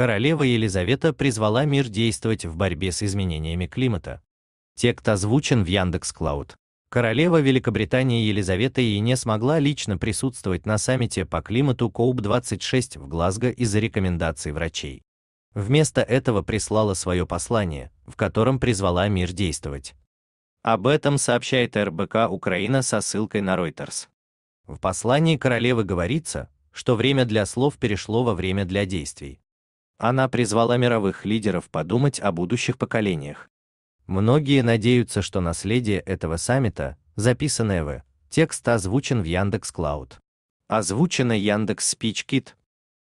королева Елизавета призвала мир действовать в борьбе с изменениями климата. Текст озвучен в Яндекс Клауд. Королева Великобритании Елизавета и не смогла лично присутствовать на саммите по климату COP26 в Глазго из-за рекомендаций врачей. Вместо этого прислала свое послание, в котором призвала мир действовать. Об этом сообщает РБК Украина со ссылкой на Reuters. В послании королевы говорится, что время для слов перешло во время для действий. Она призвала мировых лидеров подумать о будущих поколениях. Многие надеются, что наследие этого саммита, записанное в текст озвучен в Яндекс Клауд. Озвучено Яндекс Спичкит.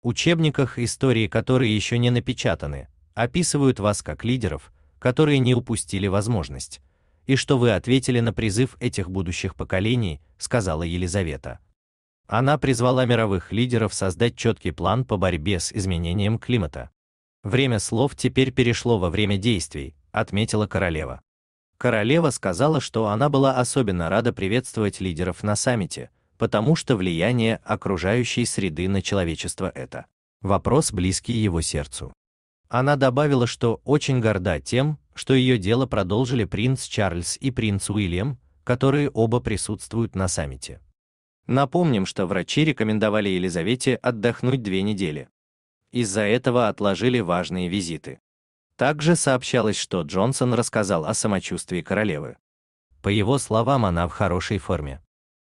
Учебниках истории, которые еще не напечатаны, описывают вас как лидеров, которые не упустили возможность, и что вы ответили на призыв этих будущих поколений, сказала Елизавета. Она призвала мировых лидеров создать четкий план по борьбе с изменением климата. Время слов теперь перешло во время действий, отметила королева. Королева сказала, что она была особенно рада приветствовать лидеров на саммите, потому что влияние окружающей среды на человечество это вопрос близкий его сердцу. Она добавила, что очень горда тем, что ее дело продолжили принц Чарльз и принц Уильям, которые оба присутствуют на саммите. Напомним, что врачи рекомендовали Елизавете отдохнуть две недели. Из-за этого отложили важные визиты. Также сообщалось, что Джонсон рассказал о самочувствии королевы. По его словам, она в хорошей форме.